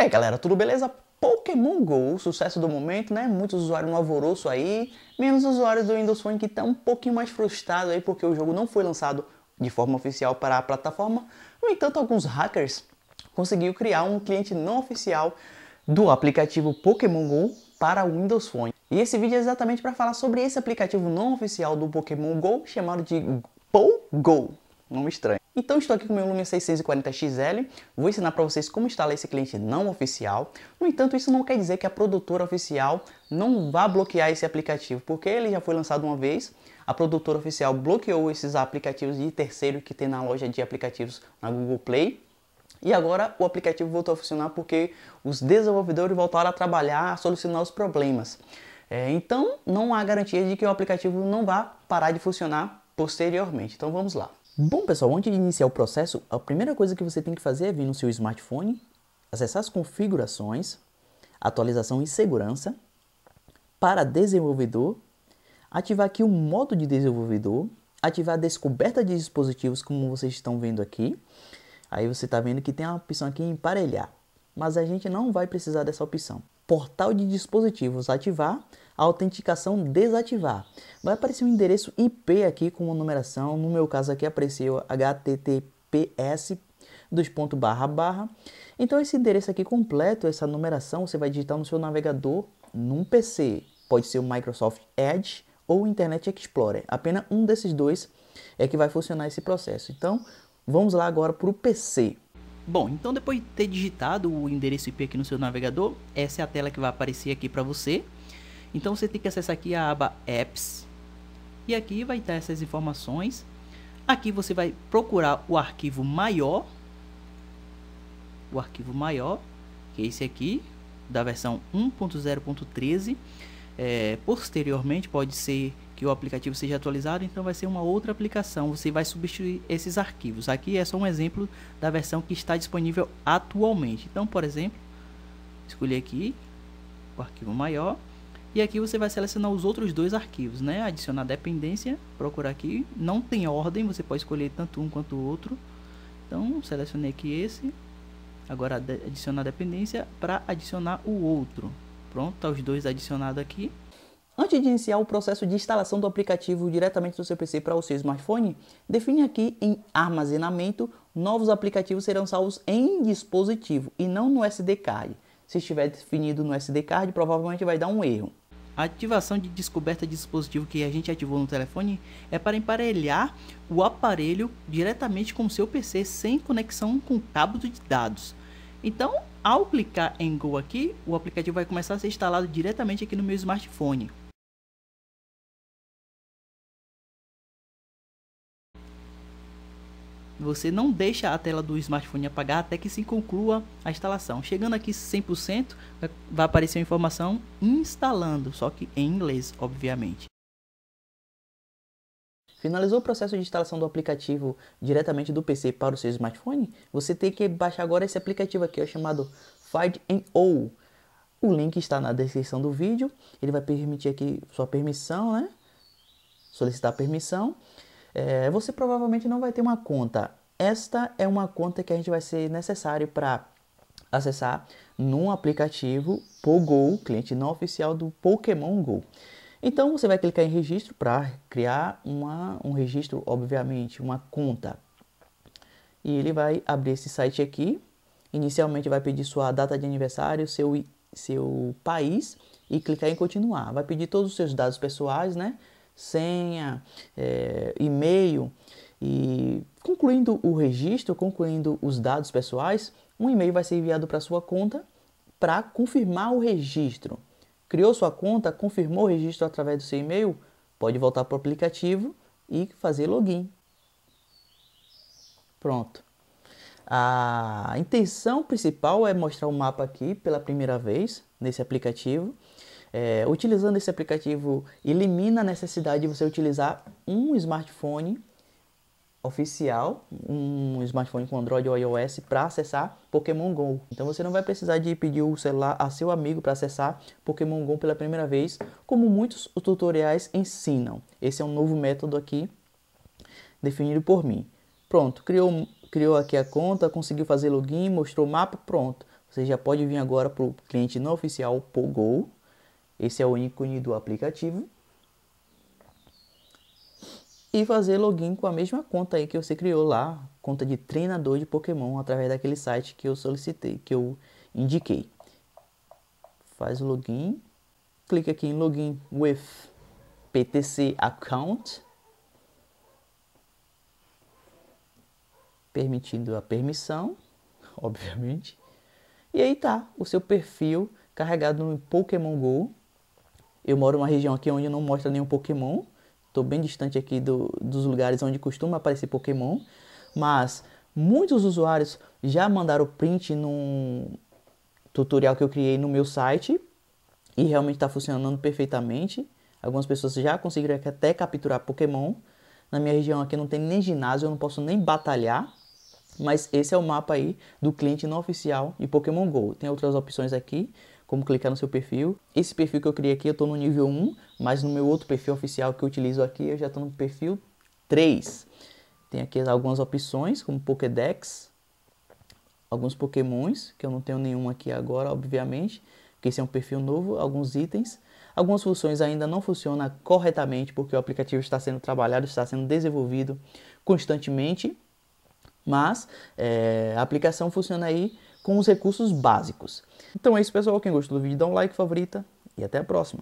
E é, aí, galera, tudo beleza? Pokémon GO, sucesso do momento, né? Muitos usuários no alvoroço aí, menos usuários do Windows Phone que estão tá um pouquinho mais frustrados aí porque o jogo não foi lançado de forma oficial para a plataforma. No entanto, alguns hackers conseguiram criar um cliente não oficial do aplicativo Pokémon GO para o Windows Phone. E esse vídeo é exatamente para falar sobre esse aplicativo não oficial do Pokémon GO, chamado de PoGo não estranho. Então estou aqui com o meu Lumia 640XL, vou ensinar para vocês como instalar esse cliente não oficial. No entanto, isso não quer dizer que a produtora oficial não vá bloquear esse aplicativo, porque ele já foi lançado uma vez, a produtora oficial bloqueou esses aplicativos de terceiro que tem na loja de aplicativos na Google Play. E agora o aplicativo voltou a funcionar porque os desenvolvedores voltaram a trabalhar, a solucionar os problemas. É, então não há garantia de que o aplicativo não vá parar de funcionar posteriormente. Então vamos lá. Bom, pessoal, antes de iniciar o processo, a primeira coisa que você tem que fazer é vir no seu smartphone, acessar as configurações, atualização e segurança, para desenvolvedor, ativar aqui o modo de desenvolvedor, ativar a descoberta de dispositivos como vocês estão vendo aqui. Aí você está vendo que tem a opção aqui em emparelhar, mas a gente não vai precisar dessa opção portal de dispositivos ativar, a autenticação desativar. Vai aparecer um endereço IP aqui com uma numeração, no meu caso aqui apareceu https ponto barra barra. Então esse endereço aqui completo, essa numeração, você vai digitar no seu navegador num PC. Pode ser o Microsoft Edge ou Internet Explorer. Apenas um desses dois é que vai funcionar esse processo. Então, vamos lá agora para o PC. Bom, então depois de ter digitado o endereço IP aqui no seu navegador, essa é a tela que vai aparecer aqui para você. Então você tem que acessar aqui a aba Apps e aqui vai estar essas informações. Aqui você vai procurar o arquivo maior, o arquivo maior, que é esse aqui, da versão 1.0.13 é, posteriormente pode ser que o aplicativo seja atualizado, então vai ser uma outra aplicação, você vai substituir esses arquivos. Aqui é só um exemplo da versão que está disponível atualmente. Então, por exemplo, escolher aqui o arquivo maior e aqui você vai selecionar os outros dois arquivos, né? Adicionar dependência, procurar aqui, não tem ordem, você pode escolher tanto um quanto o outro. Então, selecionei aqui esse, agora adicionar dependência para adicionar o outro. Pronto, tá os dois adicionados aqui. Antes de iniciar o processo de instalação do aplicativo diretamente do seu PC para o seu smartphone, define aqui em armazenamento, novos aplicativos serão salvos em dispositivo e não no SD card. Se estiver definido no SD card, provavelmente vai dar um erro. A ativação de descoberta de dispositivo que a gente ativou no telefone é para emparelhar o aparelho diretamente com o seu PC sem conexão com cabo de dados. Então, ao clicar em Go aqui, o aplicativo vai começar a ser instalado diretamente aqui no meu smartphone. Você não deixa a tela do smartphone apagar até que se conclua a instalação. Chegando aqui 100%, vai aparecer a informação instalando, só que em inglês, obviamente. Finalizou o processo de instalação do aplicativo diretamente do PC para o seu smartphone? Você tem que baixar agora esse aplicativo aqui, ó, chamado Find and O. O link está na descrição do vídeo. Ele vai permitir aqui sua permissão, né? Solicitar permissão. É, você provavelmente não vai ter uma conta. Esta é uma conta que a gente vai ser necessário para acessar num aplicativo Pogou, cliente não oficial do Pokémon Go. Então você vai clicar em registro para criar uma, um registro, obviamente, uma conta. E ele vai abrir esse site aqui. Inicialmente vai pedir sua data de aniversário, seu, seu país e clicar em continuar. Vai pedir todos os seus dados pessoais, né? Senha, é, e-mail e concluindo o registro, concluindo os dados pessoais, um e-mail vai ser enviado para sua conta para confirmar o registro. Criou sua conta, confirmou o registro através do seu e-mail? Pode voltar para o aplicativo e fazer login. Pronto. A intenção principal é mostrar o mapa aqui pela primeira vez nesse aplicativo. É, utilizando esse aplicativo, elimina a necessidade de você utilizar um smartphone oficial um smartphone com Android ou iOS para acessar Pokémon Go. Então você não vai precisar de pedir o celular a seu amigo para acessar Pokémon Go pela primeira vez, como muitos tutoriais ensinam. Esse é um novo método aqui definido por mim. Pronto, criou, criou aqui a conta, conseguiu fazer login, mostrou o mapa, pronto. Você já pode vir agora para o cliente não oficial Pogo. Esse é o ícone do aplicativo e fazer login com a mesma conta aí que você criou lá, conta de treinador de Pokémon através daquele site que eu solicitei, que eu indiquei. Faz o login, clica aqui em login with PTC account, permitindo a permissão, obviamente. E aí tá, o seu perfil carregado no Pokémon Go. Eu moro numa região aqui onde não mostra nenhum Pokémon, Estou bem distante aqui do, dos lugares onde costuma aparecer Pokémon, mas muitos usuários já mandaram print num tutorial que eu criei no meu site e realmente está funcionando perfeitamente. Algumas pessoas já conseguiram até capturar Pokémon. Na minha região aqui não tem nem ginásio, eu não posso nem batalhar. Mas esse é o mapa aí do cliente não oficial e Pokémon GO. Tem outras opções aqui, como clicar no seu perfil. Esse perfil que eu criei aqui eu estou no nível 1, mas no meu outro perfil oficial que eu utilizo aqui eu já estou no perfil 3. Tem aqui algumas opções, como Pokédex, alguns Pokémons, que eu não tenho nenhum aqui agora, obviamente, porque esse é um perfil novo, alguns itens. Algumas funções ainda não funcionam corretamente porque o aplicativo está sendo trabalhado, está sendo desenvolvido constantemente, mas é, a aplicação funciona aí com os recursos básicos. Então é isso, pessoal. Quem gostou do vídeo, dá um like, favorita e até a próxima.